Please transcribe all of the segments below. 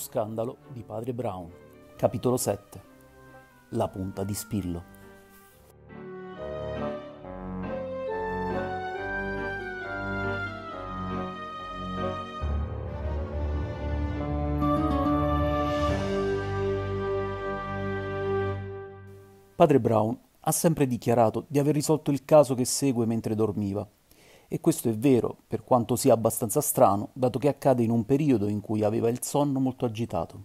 scandalo di padre Brown. Capitolo 7. La punta di spillo. Padre Brown ha sempre dichiarato di aver risolto il caso che segue mentre dormiva e questo è vero, per quanto sia abbastanza strano, dato che accade in un periodo in cui aveva il sonno molto agitato.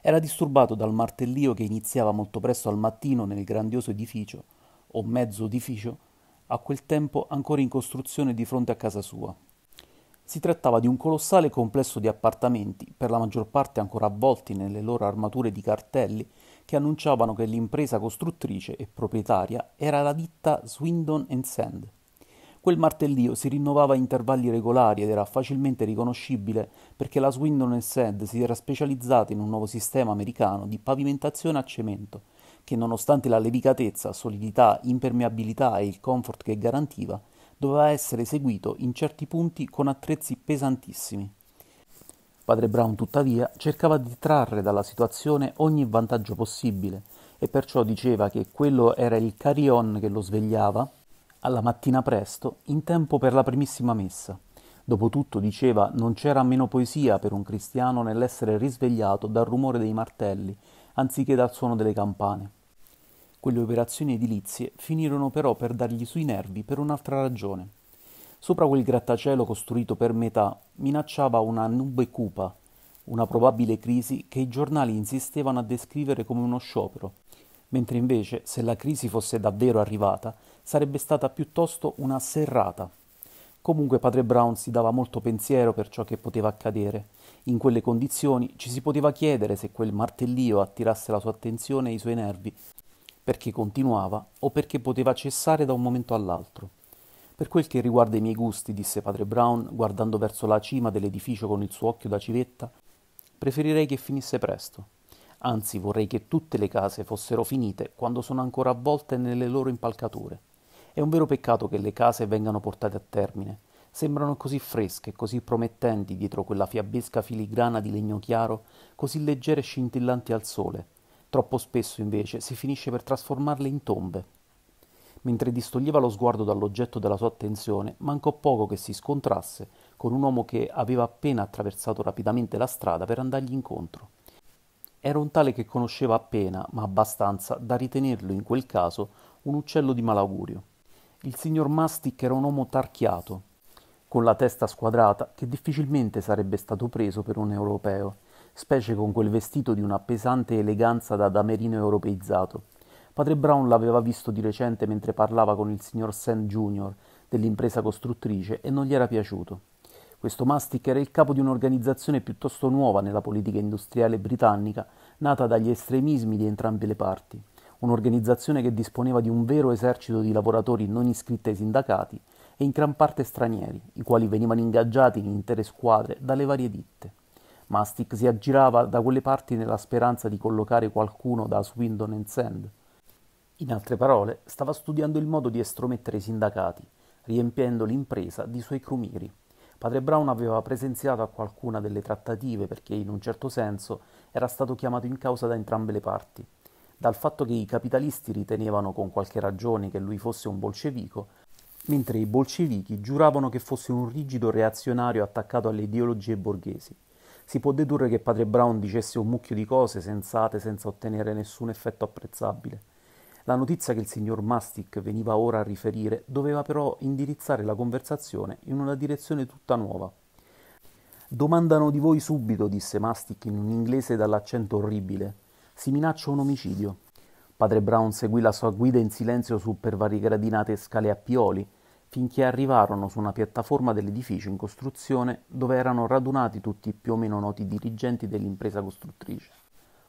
Era disturbato dal martellio che iniziava molto presto al mattino nel grandioso edificio, o mezzo edificio, a quel tempo ancora in costruzione di fronte a casa sua. Si trattava di un colossale complesso di appartamenti, per la maggior parte ancora avvolti nelle loro armature di cartelli, che annunciavano che l'impresa costruttrice e proprietaria era la ditta Swindon Sand Quel martellio si rinnovava a intervalli regolari ed era facilmente riconoscibile perché la Swindon Sand si era specializzata in un nuovo sistema americano di pavimentazione a cemento, che nonostante la levicatezza, solidità, impermeabilità e il comfort che garantiva, doveva essere eseguito in certi punti con attrezzi pesantissimi. Padre Brown, tuttavia, cercava di trarre dalla situazione ogni vantaggio possibile e perciò diceva che quello era il carry-on che lo svegliava alla mattina presto, in tempo per la primissima messa. Dopotutto, diceva, non c'era meno poesia per un cristiano nell'essere risvegliato dal rumore dei martelli, anziché dal suono delle campane. Quelle operazioni edilizie finirono però per dargli sui nervi per un'altra ragione. Sopra quel grattacielo costruito per metà minacciava una nube cupa, una probabile crisi che i giornali insistevano a descrivere come uno sciopero, mentre invece se la crisi fosse davvero arrivata sarebbe stata piuttosto una serrata. Comunque padre Brown si dava molto pensiero per ciò che poteva accadere. In quelle condizioni ci si poteva chiedere se quel martellio attirasse la sua attenzione e i suoi nervi, perché continuava o perché poteva cessare da un momento all'altro. Per quel che riguarda i miei gusti, disse padre Brown, guardando verso la cima dell'edificio con il suo occhio da civetta, preferirei che finisse presto. Anzi, vorrei che tutte le case fossero finite quando sono ancora avvolte nelle loro impalcature. È un vero peccato che le case vengano portate a termine. Sembrano così fresche, così promettenti dietro quella fiabesca filigrana di legno chiaro, così leggere e scintillanti al sole. Troppo spesso, invece, si finisce per trasformarle in tombe. Mentre distoglieva lo sguardo dall'oggetto della sua attenzione, mancò poco che si scontrasse con un uomo che aveva appena attraversato rapidamente la strada per andargli incontro. Era un tale che conosceva appena, ma abbastanza, da ritenerlo in quel caso un uccello di malaugurio. Il signor Mastic era un uomo tarchiato, con la testa squadrata, che difficilmente sarebbe stato preso per un europeo, specie con quel vestito di una pesante eleganza da damerino europeizzato. Padre Brown l'aveva visto di recente mentre parlava con il signor Sand Jr. dell'impresa costruttrice e non gli era piaciuto. Questo Mastic era il capo di un'organizzazione piuttosto nuova nella politica industriale britannica, nata dagli estremismi di entrambe le parti, un'organizzazione che disponeva di un vero esercito di lavoratori non iscritti ai sindacati e in gran parte stranieri, i quali venivano ingaggiati in intere squadre dalle varie ditte. Mastic si aggirava da quelle parti nella speranza di collocare qualcuno da Swindon and Sand. In altre parole, stava studiando il modo di estromettere i sindacati, riempiendo l'impresa di suoi crumiri. Padre Brown aveva presenziato a qualcuna delle trattative perché in un certo senso era stato chiamato in causa da entrambe le parti. Dal fatto che i capitalisti ritenevano con qualche ragione che lui fosse un bolscevico, mentre i bolscevichi giuravano che fosse un rigido reazionario attaccato alle ideologie borghesi. Si può dedurre che padre Brown dicesse un mucchio di cose sensate senza ottenere nessun effetto apprezzabile. La notizia che il signor Mastic veniva ora a riferire doveva però indirizzare la conversazione in una direzione tutta nuova. Domandano di voi subito, disse Mastic in un inglese dall'accento orribile. Si minaccia un omicidio. Padre Brown seguì la sua guida in silenzio su per varie gradinate e scale a pioli, finché arrivarono su una piattaforma dell'edificio in costruzione dove erano radunati tutti i più o meno noti dirigenti dell'impresa costruttrice.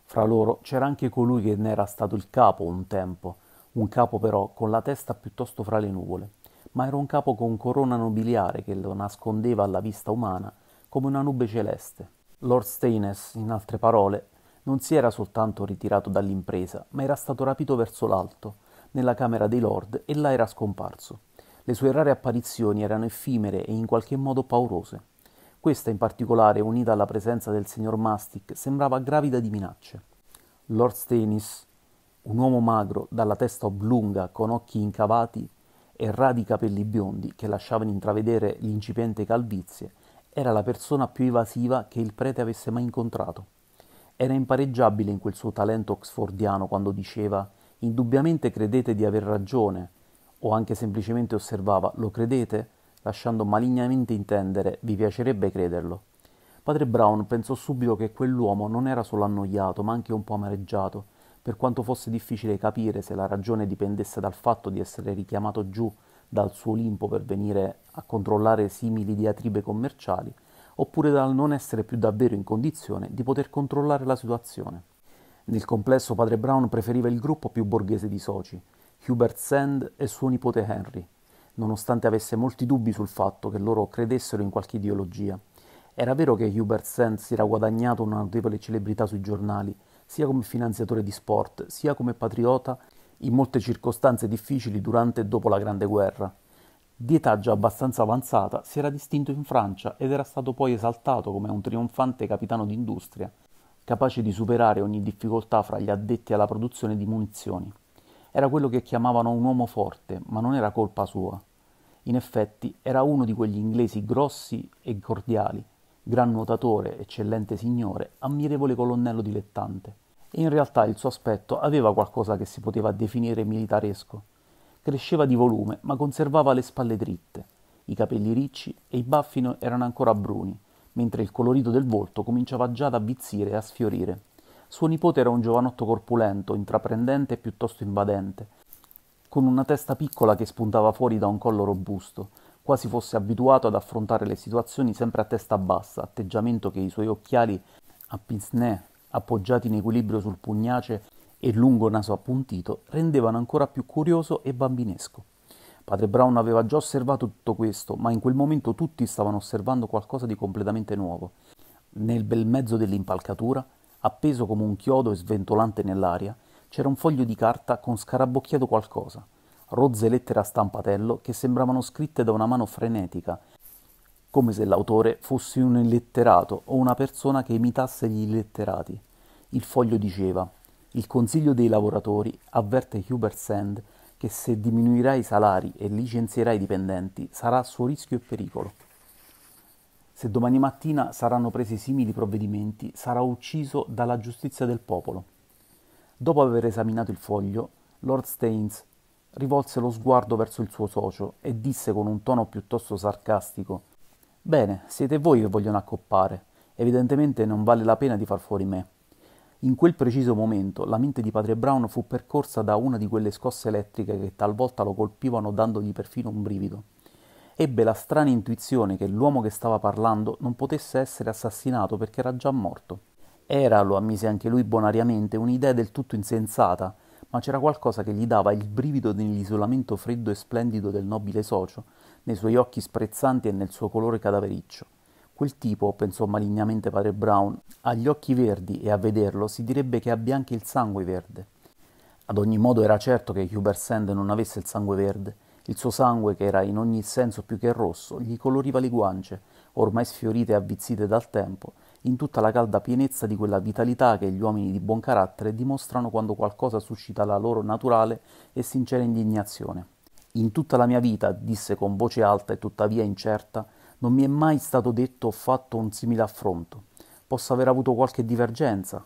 Fra loro c'era anche colui che ne era stato il capo un tempo, un capo però con la testa piuttosto fra le nuvole, ma era un capo con corona nobiliare che lo nascondeva alla vista umana come una nube celeste. Lord Staines, in altre parole, non si era soltanto ritirato dall'impresa, ma era stato rapito verso l'alto, nella Camera dei Lord, e là era scomparso. Le sue rare apparizioni erano effimere e in qualche modo paurose. Questa in particolare, unita alla presenza del signor Mastic, sembrava gravida di minacce. Lord Stennis, un uomo magro, dalla testa oblunga, con occhi incavati e radi capelli biondi che lasciavano intravedere l'incipiente calvizie, era la persona più evasiva che il prete avesse mai incontrato. Era impareggiabile in quel suo talento oxfordiano quando diceva indubbiamente credete di aver ragione, o anche semplicemente osservava lo credete? lasciando malignamente intendere vi piacerebbe crederlo. Padre Brown pensò subito che quell'uomo non era solo annoiato, ma anche un po' amareggiato, per quanto fosse difficile capire se la ragione dipendesse dal fatto di essere richiamato giù dal suo limpo per venire a controllare simili diatribe commerciali, oppure dal non essere più davvero in condizione di poter controllare la situazione. Nel complesso padre Brown preferiva il gruppo più borghese di soci, Hubert Sand e suo nipote Henry, nonostante avesse molti dubbi sul fatto che loro credessero in qualche ideologia. Era vero che Hubert Sand si era guadagnato una notevole celebrità sui giornali, sia come finanziatore di sport, sia come patriota in molte circostanze difficili durante e dopo la Grande Guerra. Di età già abbastanza avanzata, si era distinto in Francia ed era stato poi esaltato come un trionfante capitano d'industria, capace di superare ogni difficoltà fra gli addetti alla produzione di munizioni. Era quello che chiamavano un uomo forte, ma non era colpa sua. In effetti era uno di quegli inglesi grossi e cordiali, gran nuotatore, eccellente signore, ammirevole colonnello dilettante. E in realtà il suo aspetto aveva qualcosa che si poteva definire militaresco. Cresceva di volume, ma conservava le spalle dritte. I capelli ricci e i baffi erano ancora bruni, mentre il colorito del volto cominciava già ad avvizzire e a sfiorire. Suo nipote era un giovanotto corpulento, intraprendente e piuttosto invadente, con una testa piccola che spuntava fuori da un collo robusto, quasi fosse abituato ad affrontare le situazioni sempre a testa bassa, atteggiamento che i suoi occhiali a pince appoggiati in equilibrio sul pugnace e lungo naso appuntito, rendevano ancora più curioso e bambinesco. Padre Brown aveva già osservato tutto questo, ma in quel momento tutti stavano osservando qualcosa di completamente nuovo. Nel bel mezzo dell'impalcatura, Appeso come un chiodo e sventolante nell'aria, c'era un foglio di carta con scarabocchiato qualcosa, rozze lettere a stampatello che sembravano scritte da una mano frenetica, come se l'autore fosse un illetterato o una persona che imitasse gli illetterati. Il foglio diceva il Consiglio dei lavoratori avverte Hubert Sand che se diminuirà i salari e licenzierà i dipendenti sarà a suo rischio e pericolo. Se domani mattina saranno presi simili provvedimenti, sarà ucciso dalla giustizia del popolo. Dopo aver esaminato il foglio, Lord Staines rivolse lo sguardo verso il suo socio e disse con un tono piuttosto sarcastico Bene, siete voi che vogliono accoppare. Evidentemente non vale la pena di far fuori me. In quel preciso momento la mente di padre Brown fu percorsa da una di quelle scosse elettriche che talvolta lo colpivano dandogli perfino un brivido ebbe la strana intuizione che l'uomo che stava parlando non potesse essere assassinato perché era già morto. Era, lo ammise anche lui bonariamente, un'idea del tutto insensata, ma c'era qualcosa che gli dava il brivido nell'isolamento freddo e splendido del nobile socio, nei suoi occhi sprezzanti e nel suo colore cadavericcio. Quel tipo, pensò malignamente padre Brown, ha gli occhi verdi e a vederlo si direbbe che abbia anche il sangue verde. Ad ogni modo era certo che Hubert Sand non avesse il sangue verde, il suo sangue, che era in ogni senso più che rosso, gli coloriva le guance, ormai sfiorite e avvizzite dal tempo, in tutta la calda pienezza di quella vitalità che gli uomini di buon carattere dimostrano quando qualcosa suscita la loro naturale e sincera indignazione. In tutta la mia vita, disse con voce alta e tuttavia incerta, non mi è mai stato detto o fatto un simile affronto. Posso aver avuto qualche divergenza.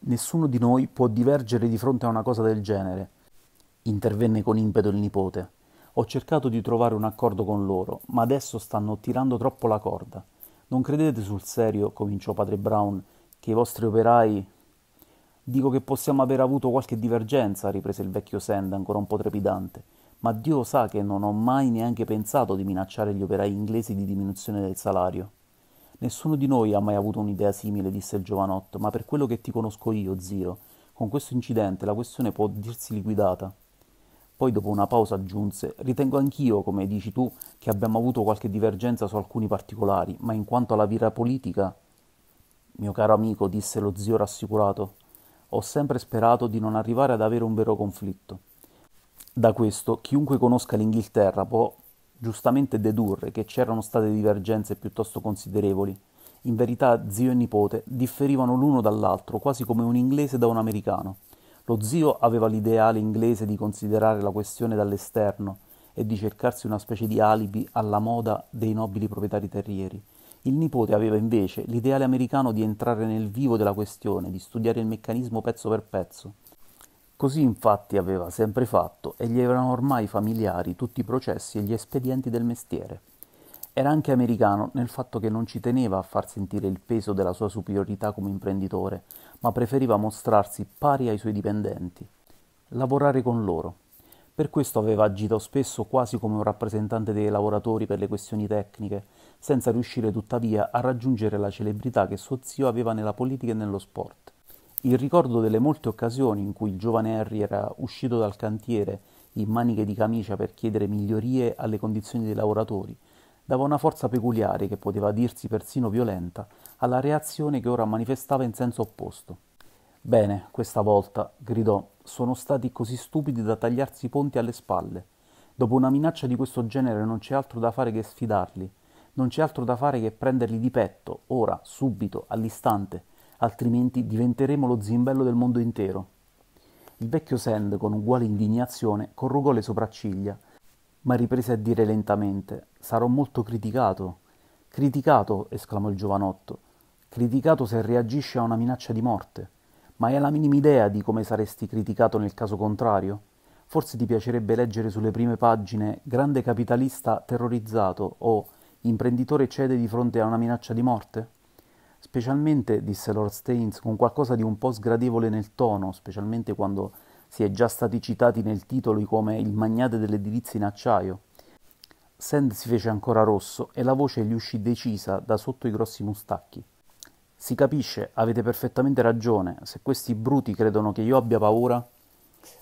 Nessuno di noi può divergere di fronte a una cosa del genere. Intervenne con impeto il nipote. Ho cercato di trovare un accordo con loro, ma adesso stanno tirando troppo la corda. Non credete sul serio, cominciò padre Brown, che i vostri operai... Dico che possiamo aver avuto qualche divergenza, riprese il vecchio Sand, ancora un po' trepidante, ma Dio sa che non ho mai neanche pensato di minacciare gli operai inglesi di diminuzione del salario. Nessuno di noi ha mai avuto un'idea simile, disse il giovanotto, ma per quello che ti conosco io, zio, con questo incidente la questione può dirsi liquidata. Poi dopo una pausa aggiunse, ritengo anch'io, come dici tu, che abbiamo avuto qualche divergenza su alcuni particolari, ma in quanto alla vita politica... Mio caro amico, disse lo zio rassicurato, ho sempre sperato di non arrivare ad avere un vero conflitto. Da questo, chiunque conosca l'Inghilterra può giustamente dedurre che c'erano state divergenze piuttosto considerevoli. In verità zio e nipote differivano l'uno dall'altro, quasi come un inglese da un americano. Lo zio aveva l'ideale inglese di considerare la questione dall'esterno e di cercarsi una specie di alibi alla moda dei nobili proprietari terrieri. Il nipote aveva invece l'ideale americano di entrare nel vivo della questione, di studiare il meccanismo pezzo per pezzo. Così infatti aveva sempre fatto e gli erano ormai familiari tutti i processi e gli espedienti del mestiere. Era anche americano nel fatto che non ci teneva a far sentire il peso della sua superiorità come imprenditore, ma preferiva mostrarsi pari ai suoi dipendenti, lavorare con loro. Per questo aveva agito spesso quasi come un rappresentante dei lavoratori per le questioni tecniche, senza riuscire tuttavia a raggiungere la celebrità che suo zio aveva nella politica e nello sport. Il ricordo delle molte occasioni in cui il giovane Harry era uscito dal cantiere in maniche di camicia per chiedere migliorie alle condizioni dei lavoratori, dava una forza peculiare, che poteva dirsi persino violenta, alla reazione che ora manifestava in senso opposto. Bene, questa volta, gridò, sono stati così stupidi da tagliarsi i ponti alle spalle. Dopo una minaccia di questo genere non c'è altro da fare che sfidarli, non c'è altro da fare che prenderli di petto, ora, subito, all'istante, altrimenti diventeremo lo zimbello del mondo intero. Il vecchio Sand, con uguale indignazione, corrugò le sopracciglia ma riprese a dire lentamente sarò molto criticato. Criticato, esclamò il giovanotto, criticato se reagisci a una minaccia di morte. Ma hai la minima idea di come saresti criticato nel caso contrario? Forse ti piacerebbe leggere sulle prime pagine grande capitalista terrorizzato o imprenditore cede di fronte a una minaccia di morte? Specialmente, disse Lord Staines, con qualcosa di un po' sgradevole nel tono, specialmente quando si è già stati citati nel titolo come il magnate delle edilizie in acciaio. Sand si fece ancora rosso e la voce gli uscì decisa da sotto i grossi mustacchi. Si capisce, avete perfettamente ragione, se questi bruti credono che io abbia paura.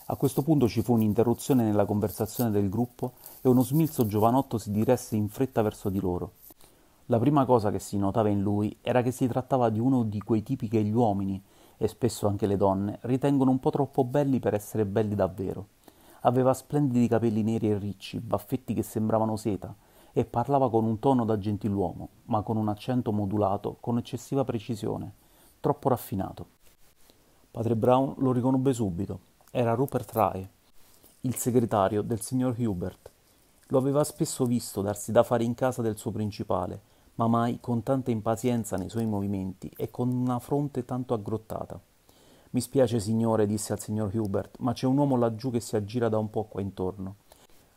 A questo punto ci fu un'interruzione nella conversazione del gruppo e uno smilzo giovanotto si diresse in fretta verso di loro. La prima cosa che si notava in lui era che si trattava di uno di quei tipi che gli uomini e spesso anche le donne, ritengono un po' troppo belli per essere belli davvero. Aveva splendidi capelli neri e ricci, baffetti che sembravano seta, e parlava con un tono da gentiluomo, ma con un accento modulato, con eccessiva precisione, troppo raffinato. Padre Brown lo riconobbe subito. Era Rupert Rae, il segretario del signor Hubert. Lo aveva spesso visto darsi da fare in casa del suo principale ma mai con tanta impazienza nei suoi movimenti e con una fronte tanto aggrottata. Mi spiace, signore, disse al signor Hubert, ma c'è un uomo laggiù che si aggira da un po' qua intorno.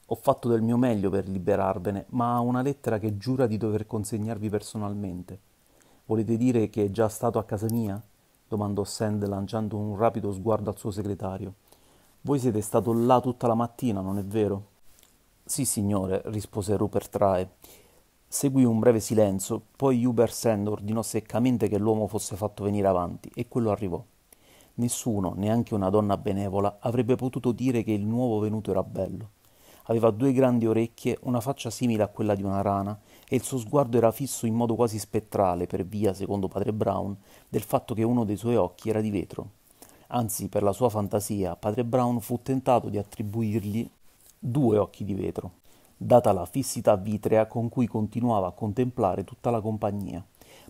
Ho fatto del mio meglio per liberarvene, ma ha una lettera che giura di dover consegnarvi personalmente. Volete dire che è già stato a casa mia? domandò Sand lanciando un rapido sguardo al suo segretario. Voi siete stato là tutta la mattina, non è vero? Sì, signore, rispose Rupert Rae. Seguì un breve silenzio, poi Hubert Sand ordinò seccamente che l'uomo fosse fatto venire avanti, e quello arrivò. Nessuno, neanche una donna benevola, avrebbe potuto dire che il nuovo venuto era bello. Aveva due grandi orecchie, una faccia simile a quella di una rana, e il suo sguardo era fisso in modo quasi spettrale per via, secondo padre Brown, del fatto che uno dei suoi occhi era di vetro. Anzi, per la sua fantasia, padre Brown fu tentato di attribuirgli due occhi di vetro data la fissità vitrea con cui continuava a contemplare tutta la compagnia.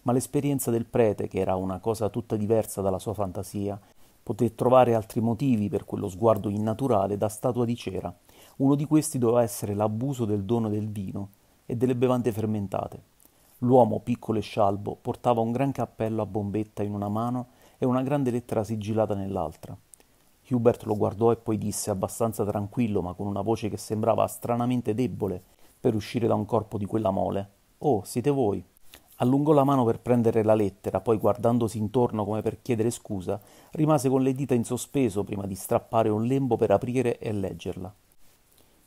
Ma l'esperienza del prete, che era una cosa tutta diversa dalla sua fantasia, poté trovare altri motivi per quello sguardo innaturale da statua di cera. Uno di questi doveva essere l'abuso del dono del vino e delle bevande fermentate. L'uomo, piccolo e scialbo, portava un gran cappello a bombetta in una mano e una grande lettera sigillata nell'altra. Hubert lo guardò e poi disse, abbastanza tranquillo ma con una voce che sembrava stranamente debole per uscire da un corpo di quella mole. Oh, siete voi. Allungò la mano per prendere la lettera, poi guardandosi intorno come per chiedere scusa, rimase con le dita in sospeso prima di strappare un lembo per aprire e leggerla.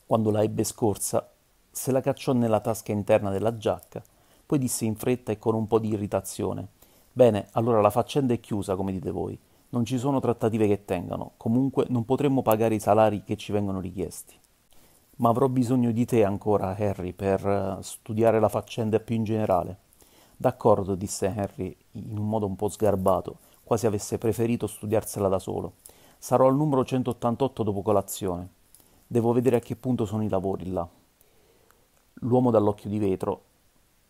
Quando la ebbe scorsa, se la cacciò nella tasca interna della giacca, poi disse in fretta e con un po' di irritazione Bene, allora la faccenda è chiusa, come dite voi. Non ci sono trattative che tengano, comunque non potremmo pagare i salari che ci vengono richiesti. Ma avrò bisogno di te ancora, Harry, per eh, studiare la faccenda più in generale. D'accordo, disse Harry in un modo un po' sgarbato, quasi avesse preferito studiarsela da solo. Sarò al numero 188 dopo colazione. Devo vedere a che punto sono i lavori là. L'uomo dall'occhio di vetro,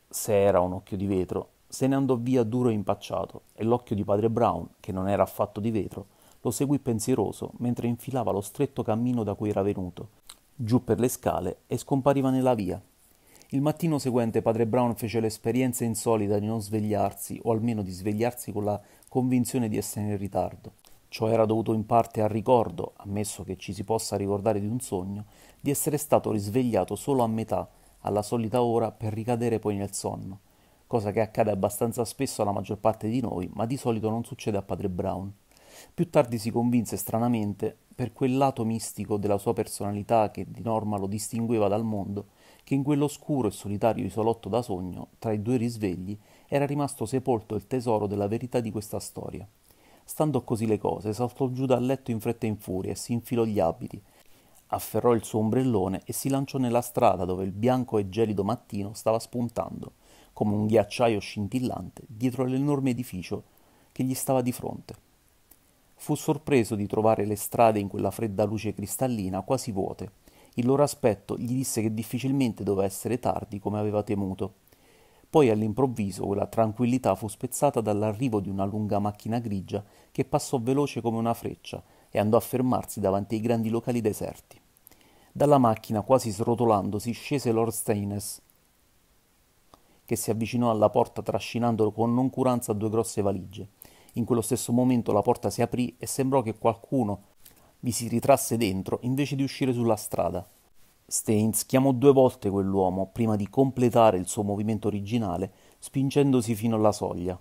se era un occhio di vetro, se ne andò via duro e impacciato, e l'occhio di padre Brown, che non era affatto di vetro, lo seguì pensieroso mentre infilava lo stretto cammino da cui era venuto, giù per le scale e scompariva nella via. Il mattino seguente padre Brown fece l'esperienza insolita di non svegliarsi, o almeno di svegliarsi con la convinzione di essere in ritardo. Ciò era dovuto in parte al ricordo, ammesso che ci si possa ricordare di un sogno, di essere stato risvegliato solo a metà, alla solita ora, per ricadere poi nel sonno cosa che accade abbastanza spesso alla maggior parte di noi, ma di solito non succede a padre Brown. Più tardi si convinse stranamente, per quel lato mistico della sua personalità che di norma lo distingueva dal mondo, che in quell'oscuro e solitario isolotto da sogno, tra i due risvegli, era rimasto sepolto il tesoro della verità di questa storia. Stando così le cose, saltò giù dal letto in fretta e in furia e si infilò gli abiti, afferrò il suo ombrellone e si lanciò nella strada dove il bianco e gelido mattino stava spuntando, come un ghiacciaio scintillante dietro l'enorme edificio che gli stava di fronte. Fu sorpreso di trovare le strade in quella fredda luce cristallina quasi vuote. Il loro aspetto gli disse che difficilmente doveva essere tardi come aveva temuto. Poi all'improvviso quella tranquillità fu spezzata dall'arrivo di una lunga macchina grigia che passò veloce come una freccia e andò a fermarsi davanti ai grandi locali deserti. Dalla macchina, quasi srotolandosi, scese Lord Staines, che si avvicinò alla porta trascinando con noncuranza due grosse valigie. In quello stesso momento la porta si aprì e sembrò che qualcuno vi si ritrasse dentro invece di uscire sulla strada. Staines chiamò due volte quell'uomo prima di completare il suo movimento originale, spingendosi fino alla soglia.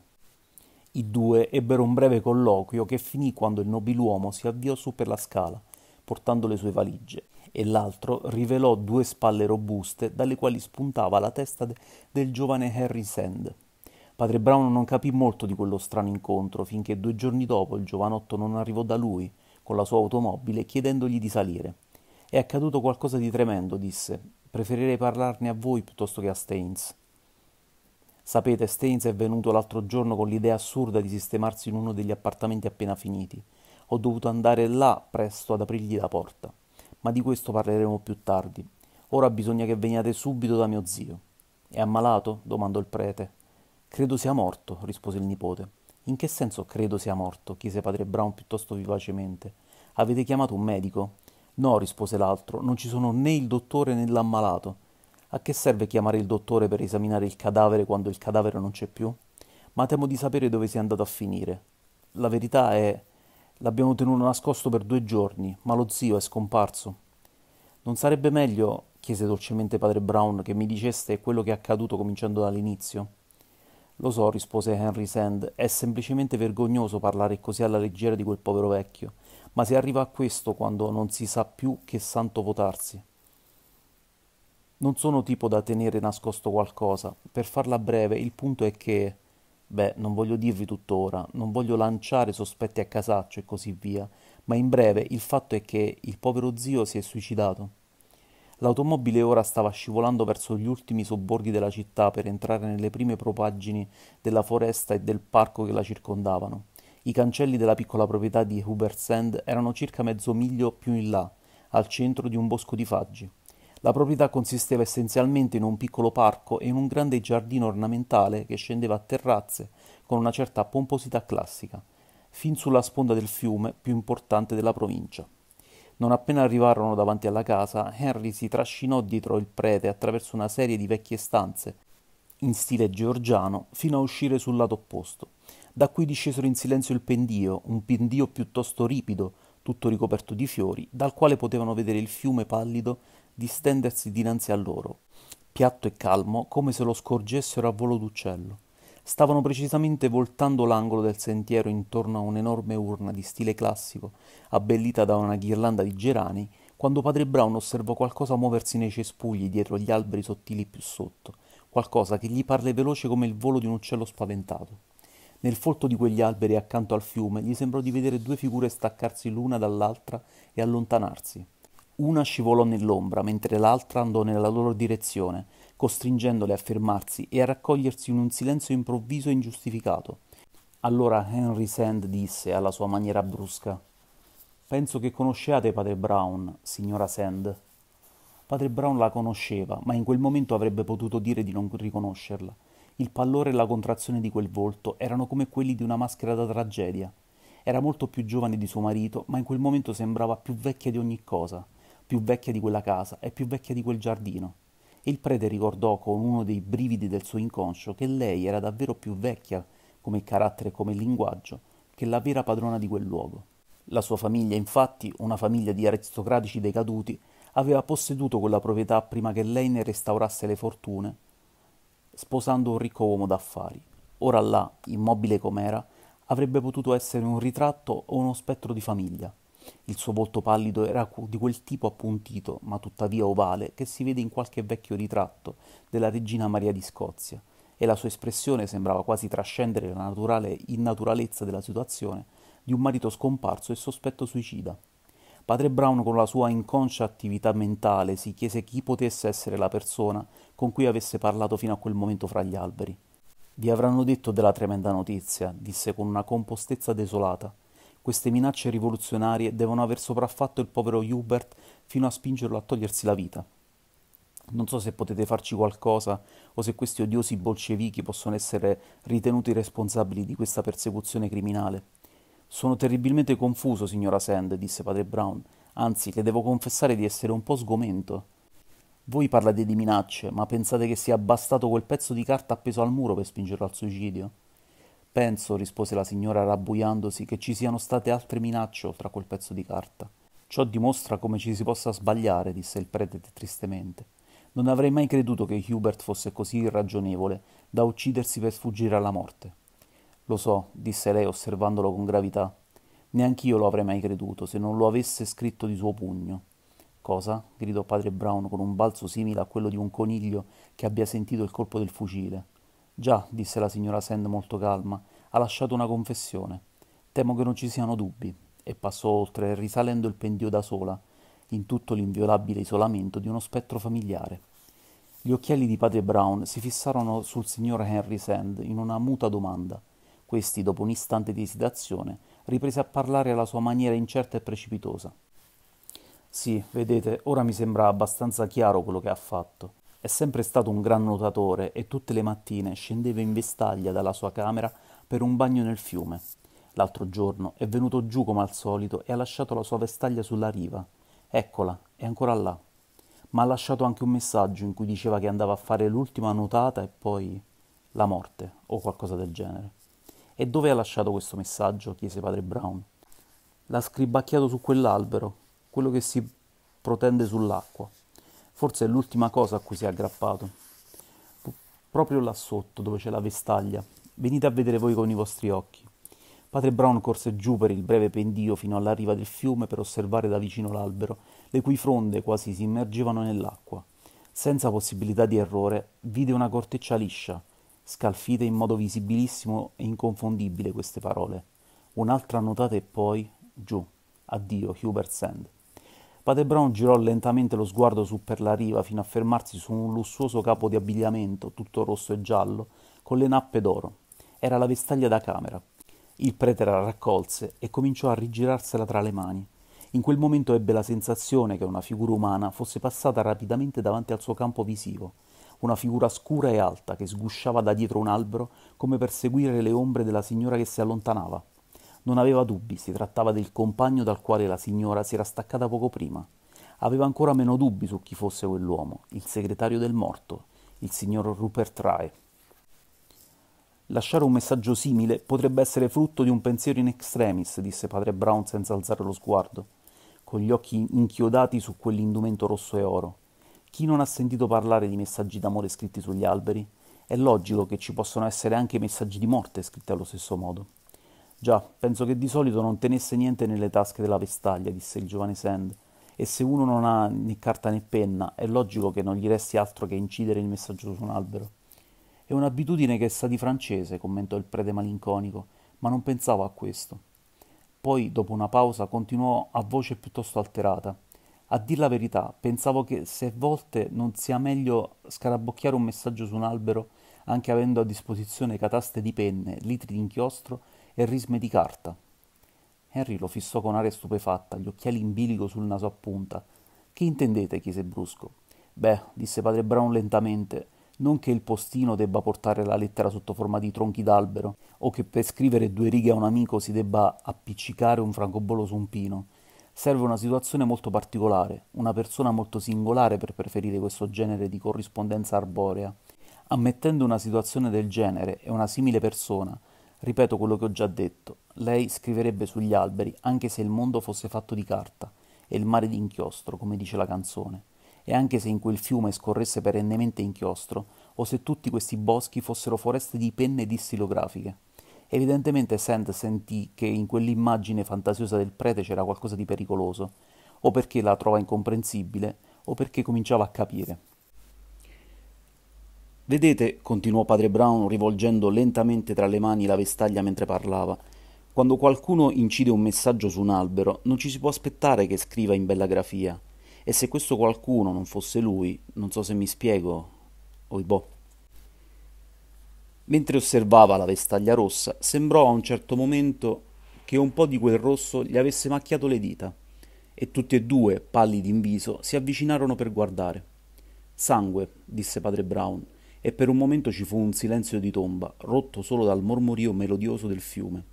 I due ebbero un breve colloquio che finì quando il nobiluomo si avviò su per la scala, portando le sue valigie e l'altro rivelò due spalle robuste dalle quali spuntava la testa de- del giovane Harry Sand. Padre Brown non capì molto di quello strano incontro finché due giorni dopo il giovanotto non arrivò da lui con la sua automobile chiedendogli di salire. È accaduto qualcosa di tremendo, disse. Preferirei parlarne a voi piuttosto che a Staines. Sapete, Staines è venuto l'altro giorno con l'idea assurda di sistemarsi in uno degli appartamenti appena finiti. Ho dovuto andare là presto ad aprirgli la porta ma di questo parleremo più tardi. Ora bisogna che veniate subito da mio zio. È ammalato? domandò il prete. Credo sia morto, rispose il nipote. In che senso credo sia morto? chiese padre Brown piuttosto vivacemente. Avete chiamato un medico? No, rispose l'altro, non ci sono né il dottore né l'ammalato. A che serve chiamare il dottore per esaminare il cadavere quando il cadavere non c'è più? Ma temo di sapere dove sia andato a finire. La verità è L'abbiamo tenuto nascosto per due giorni, ma lo zio è scomparso. Non sarebbe meglio, chiese dolcemente padre Brown, che mi diceste quello che è accaduto cominciando dall'inizio? Lo so, rispose Henry Sand, è semplicemente vergognoso parlare così alla leggera di quel povero vecchio, ma si arriva a questo quando non si sa più che santo votarsi. Non sono tipo da tenere nascosto qualcosa. Per farla breve, il punto è che Beh, non voglio dirvi tutto ora, non voglio lanciare sospetti a casaccio e così via, ma in breve il fatto è che il povero zio si è suicidato. L'automobile ora stava scivolando verso gli ultimi sobborghi della città per entrare nelle prime propaggini della foresta e del parco che la circondavano. I cancelli della piccola proprietà di Hubert Sand erano circa mezzo miglio più in là, al centro di un bosco di faggi. La proprietà consisteva essenzialmente in un piccolo parco e in un grande giardino ornamentale che scendeva a terrazze con una certa pomposità classica, fin sulla sponda del fiume più importante della provincia. Non appena arrivarono davanti alla casa, Henry si trascinò dietro il prete attraverso una serie di vecchie stanze, in stile georgiano, fino a uscire sul lato opposto. Da qui discesero in silenzio il pendio, un pendio piuttosto ripido, tutto ricoperto di fiori, dal quale potevano vedere il fiume pallido distendersi dinanzi a loro, piatto e calmo come se lo scorgessero a volo d'uccello. Stavano precisamente voltando l'angolo del sentiero intorno a un'enorme urna di stile classico, abbellita da una ghirlanda di gerani, quando padre Brown osservò qualcosa muoversi nei cespugli dietro gli alberi sottili più sotto, qualcosa che gli parve veloce come il volo di un uccello spaventato. Nel folto di quegli alberi accanto al fiume gli sembrò di vedere due figure staccarsi l'una dall'altra e allontanarsi. Una scivolò nell'ombra, mentre l'altra andò nella loro direzione, costringendole a fermarsi e a raccogliersi in un silenzio improvviso e ingiustificato. Allora Henry Sand disse alla sua maniera brusca: Penso che conosciate padre Brown, signora Sand. Padre Brown la conosceva, ma in quel momento avrebbe potuto dire di non riconoscerla. Il pallore e la contrazione di quel volto erano come quelli di una maschera da tragedia. Era molto più giovane di suo marito, ma in quel momento sembrava più vecchia di ogni cosa più vecchia di quella casa, e più vecchia di quel giardino. E Il prete ricordò con uno dei brividi del suo inconscio che lei era davvero più vecchia, come carattere e come linguaggio, che la vera padrona di quel luogo. La sua famiglia, infatti, una famiglia di aristocratici decaduti, aveva posseduto quella proprietà prima che lei ne restaurasse le fortune, sposando un ricco uomo d'affari. Ora là, immobile com'era, avrebbe potuto essere un ritratto o uno spettro di famiglia. Il suo volto pallido era di quel tipo appuntito, ma tuttavia ovale, che si vede in qualche vecchio ritratto della regina Maria di Scozia, e la sua espressione sembrava quasi trascendere la naturale innaturalezza della situazione di un marito scomparso e sospetto suicida. Padre Brown, con la sua inconscia attività mentale, si chiese chi potesse essere la persona con cui avesse parlato fino a quel momento fra gli alberi. Vi avranno detto della tremenda notizia, disse con una compostezza desolata. Queste minacce rivoluzionarie devono aver sopraffatto il povero Hubert fino a spingerlo a togliersi la vita. Non so se potete farci qualcosa o se questi odiosi bolscevichi possono essere ritenuti responsabili di questa persecuzione criminale. Sono terribilmente confuso, signora Sand, disse padre Brown. Anzi, le devo confessare di essere un po' sgomento. Voi parlate di minacce, ma pensate che sia bastato quel pezzo di carta appeso al muro per spingerlo al suicidio? Penso, rispose la signora rabbuiandosi, che ci siano state altre minacce oltre a quel pezzo di carta. Ciò dimostra come ci si possa sbagliare, disse il prete tristemente. Non avrei mai creduto che Hubert fosse così irragionevole da uccidersi per sfuggire alla morte. Lo so, disse lei osservandolo con gravità. Neanch'io lo avrei mai creduto se non lo avesse scritto di suo pugno. Cosa? gridò padre Brown con un balzo simile a quello di un coniglio che abbia sentito il colpo del fucile. Già, disse la signora Sand molto calma, ha lasciato una confessione. Temo che non ci siano dubbi. E passò oltre, risalendo il pendio da sola, in tutto l'inviolabile isolamento di uno spettro familiare. Gli occhiali di padre Brown si fissarono sul signor Henry Sand in una muta domanda. Questi, dopo un istante di esitazione, riprese a parlare alla sua maniera incerta e precipitosa. Sì, vedete, ora mi sembra abbastanza chiaro quello che ha fatto. È sempre stato un gran nuotatore e tutte le mattine scendeva in vestaglia dalla sua camera per un bagno nel fiume. L'altro giorno è venuto giù come al solito e ha lasciato la sua vestaglia sulla riva. Eccola, è ancora là. Ma ha lasciato anche un messaggio in cui diceva che andava a fare l'ultima nuotata e poi la morte o qualcosa del genere. E dove ha lasciato questo messaggio? chiese padre Brown. L'ha scribacchiato su quell'albero, quello che si protende sull'acqua. Forse è l'ultima cosa a cui si è aggrappato. P- proprio là sotto, dove c'è la vestaglia. Venite a vedere voi con i vostri occhi. Padre Brown corse giù per il breve pendio fino alla riva del fiume per osservare da vicino l'albero, le cui fronde quasi si immergevano nell'acqua. Senza possibilità di errore, vide una corteccia liscia, scalfite in modo visibilissimo e inconfondibile queste parole. Un'altra notata e poi giù. Addio, Hubert Sand. Pate Brown girò lentamente lo sguardo su per la riva fino a fermarsi su un lussuoso capo di abbigliamento, tutto rosso e giallo, con le nappe d'oro. Era la vestaglia da camera. Il prete la raccolse e cominciò a rigirarsela tra le mani. In quel momento ebbe la sensazione che una figura umana fosse passata rapidamente davanti al suo campo visivo, una figura scura e alta che sgusciava da dietro un albero come per seguire le ombre della signora che si allontanava. Non aveva dubbi, si trattava del compagno dal quale la signora si era staccata poco prima. Aveva ancora meno dubbi su chi fosse quell'uomo, il segretario del morto, il signor Rupert Rae. Lasciare un messaggio simile potrebbe essere frutto di un pensiero in extremis, disse padre Brown senza alzare lo sguardo, con gli occhi inchiodati su quell'indumento rosso e oro. Chi non ha sentito parlare di messaggi d'amore scritti sugli alberi? È logico che ci possano essere anche messaggi di morte scritti allo stesso modo. Già, penso che di solito non tenesse niente nelle tasche della vestaglia, disse il giovane Sand. E se uno non ha né carta né penna, è logico che non gli resti altro che incidere il messaggio su un albero. È un'abitudine che sa di francese, commentò il prete malinconico, ma non pensavo a questo. Poi, dopo una pausa, continuò a voce piuttosto alterata. A dir la verità, pensavo che se a volte non sia meglio scarabocchiare un messaggio su un albero, anche avendo a disposizione cataste di penne, litri di inchiostro e risme di carta. Henry lo fissò con aria stupefatta, gli occhiali in bilico sul naso a punta. Che intendete? chiese brusco. Beh, disse padre Brown lentamente, non che il postino debba portare la lettera sotto forma di tronchi d'albero, o che per scrivere due righe a un amico si debba appiccicare un francobollo su un pino. Serve una situazione molto particolare, una persona molto singolare per preferire questo genere di corrispondenza arborea. Ammettendo una situazione del genere e una simile persona, Ripeto quello che ho già detto, lei scriverebbe sugli alberi anche se il mondo fosse fatto di carta e il mare di inchiostro, come dice la canzone, e anche se in quel fiume scorresse perennemente inchiostro o se tutti questi boschi fossero foreste di penne dissilografiche. Evidentemente Sand sentì che in quell'immagine fantasiosa del prete c'era qualcosa di pericoloso, o perché la trova incomprensibile, o perché cominciava a capire. Vedete, continuò padre Brown rivolgendo lentamente tra le mani la vestaglia mentre parlava, quando qualcuno incide un messaggio su un albero non ci si può aspettare che scriva in bella grafia. E se questo qualcuno non fosse lui, non so se mi spiego. Oibò. Boh. Mentre osservava la vestaglia rossa, sembrò a un certo momento che un po' di quel rosso gli avesse macchiato le dita, e tutti e due, pallidi in viso, si avvicinarono per guardare. Sangue, disse padre Brown, e per un momento ci fu un silenzio di tomba, rotto solo dal mormorio melodioso del fiume.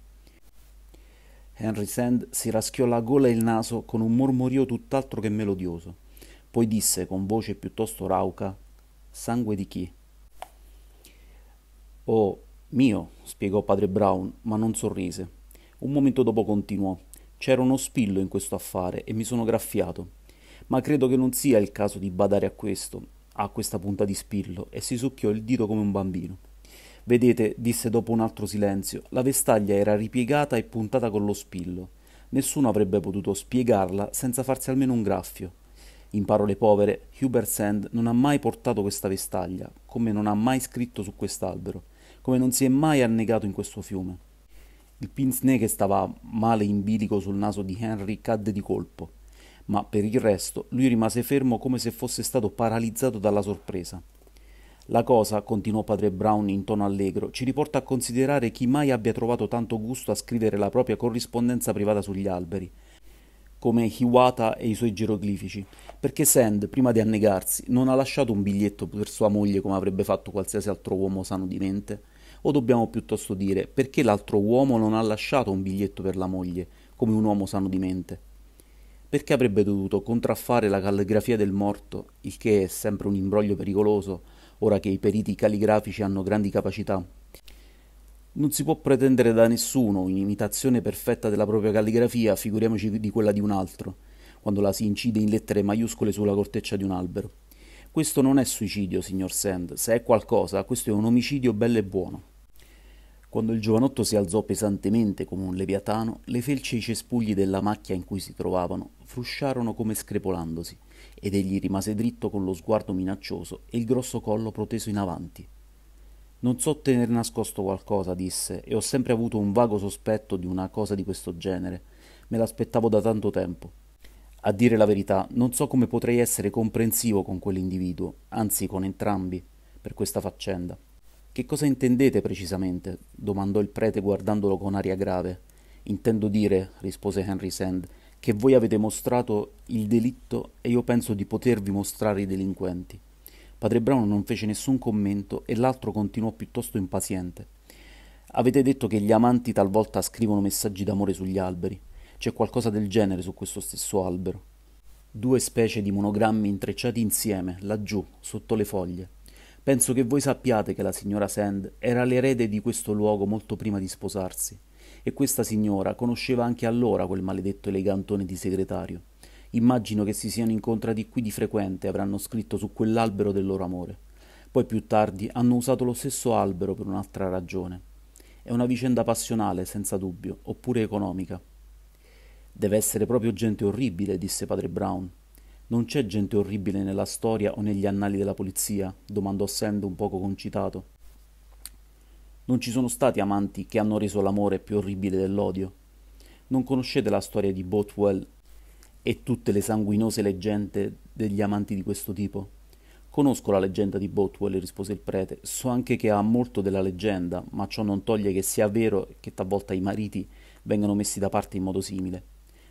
Henry Sand si raschiò la gola e il naso con un mormorio tutt'altro che melodioso. Poi disse con voce piuttosto rauca: Sangue di chi? Oh, mio, spiegò padre Brown, ma non sorrise. Un momento dopo continuò: C'era uno spillo in questo affare e mi sono graffiato. Ma credo che non sia il caso di badare a questo a questa punta di spillo e si succhiò il dito come un bambino. Vedete, disse dopo un altro silenzio, la vestaglia era ripiegata e puntata con lo spillo. Nessuno avrebbe potuto spiegarla senza farsi almeno un graffio. In parole povere, Hubert Sand non ha mai portato questa vestaglia, come non ha mai scritto su quest'albero, come non si è mai annegato in questo fiume. Il pince che stava male in bilico sul naso di Henry cadde di colpo ma per il resto lui rimase fermo come se fosse stato paralizzato dalla sorpresa. La cosa, continuò padre Brown in tono allegro, ci riporta a considerare chi mai abbia trovato tanto gusto a scrivere la propria corrispondenza privata sugli alberi, come Hiwata e i suoi geroglifici, perché Sand, prima di annegarsi, non ha lasciato un biglietto per sua moglie come avrebbe fatto qualsiasi altro uomo sano di mente. O dobbiamo piuttosto dire perché l'altro uomo non ha lasciato un biglietto per la moglie, come un uomo sano di mente perché avrebbe dovuto contraffare la calligrafia del morto, il che è sempre un imbroglio pericoloso, ora che i periti calligrafici hanno grandi capacità. Non si può pretendere da nessuno un'imitazione perfetta della propria calligrafia, figuriamoci di quella di un altro, quando la si incide in lettere maiuscole sulla corteccia di un albero. Questo non è suicidio, signor Sand, se è qualcosa, questo è un omicidio bello e buono. Quando il giovanotto si alzò pesantemente come un leviatano, le felci e i cespugli della macchia in cui si trovavano frusciarono come screpolandosi, ed egli rimase dritto con lo sguardo minaccioso e il grosso collo proteso in avanti. Non so tenere nascosto qualcosa, disse, e ho sempre avuto un vago sospetto di una cosa di questo genere. Me l'aspettavo da tanto tempo. A dire la verità, non so come potrei essere comprensivo con quell'individuo, anzi con entrambi, per questa faccenda. Che cosa intendete precisamente? domandò il prete guardandolo con aria grave. Intendo dire, rispose Henry Sand, che voi avete mostrato il delitto e io penso di potervi mostrare i delinquenti. Padre Brown non fece nessun commento e l'altro continuò piuttosto impaziente. Avete detto che gli amanti talvolta scrivono messaggi d'amore sugli alberi. C'è qualcosa del genere su questo stesso albero. Due specie di monogrammi intrecciati insieme, laggiù, sotto le foglie. Penso che voi sappiate che la signora Sand era l'erede di questo luogo molto prima di sposarsi, e questa signora conosceva anche allora quel maledetto elegantone di segretario. Immagino che si siano incontrati qui di frequente e avranno scritto su quell'albero del loro amore. Poi più tardi hanno usato lo stesso albero per un'altra ragione. È una vicenda passionale, senza dubbio, oppure economica. Deve essere proprio gente orribile, disse padre Brown. Non c'è gente orribile nella storia o negli annali della polizia? domandò Sand un poco concitato. Non ci sono stati amanti che hanno reso l'amore più orribile dell'odio. Non conoscete la storia di Botwell e tutte le sanguinose leggende degli amanti di questo tipo? Conosco la leggenda di Botwell, rispose il prete. So anche che ha molto della leggenda, ma ciò non toglie che sia vero che talvolta i mariti vengano messi da parte in modo simile.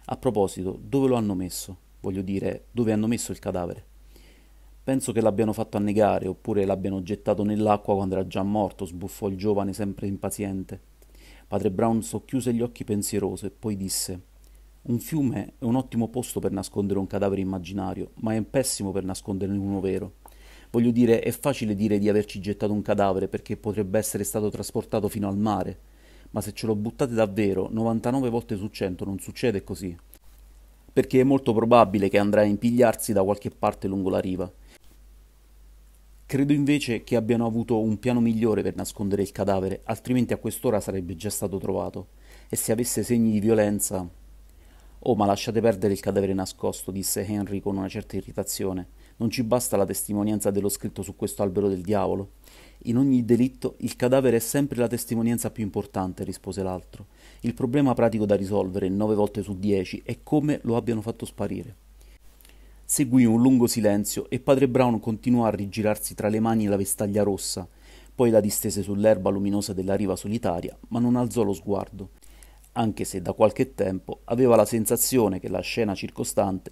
A proposito, dove lo hanno messo? voglio dire, dove hanno messo il cadavere. Penso che l'abbiano fatto annegare oppure l'abbiano gettato nell'acqua quando era già morto, sbuffò il giovane sempre impaziente. Padre Brown socchiuse gli occhi pensieroso e poi disse Un fiume è un ottimo posto per nascondere un cadavere immaginario, ma è pessimo per nasconderne uno vero. Voglio dire, è facile dire di averci gettato un cadavere perché potrebbe essere stato trasportato fino al mare, ma se ce lo buttate davvero, 99 volte su 100 non succede così perché è molto probabile che andrà a impigliarsi da qualche parte lungo la riva. Credo invece che abbiano avuto un piano migliore per nascondere il cadavere, altrimenti a quest'ora sarebbe già stato trovato, e se avesse segni di violenza... Oh, ma lasciate perdere il cadavere nascosto, disse Henry con una certa irritazione. Non ci basta la testimonianza dello scritto su questo albero del diavolo. In ogni delitto il cadavere è sempre la testimonianza più importante, rispose l'altro. Il problema pratico da risolvere 9 volte su 10 è come lo abbiano fatto sparire. Seguì un lungo silenzio e padre Brown continuò a rigirarsi tra le mani la vestaglia rossa, poi la distese sull'erba luminosa della riva solitaria, ma non alzò lo sguardo, anche se da qualche tempo aveva la sensazione che la scena circostante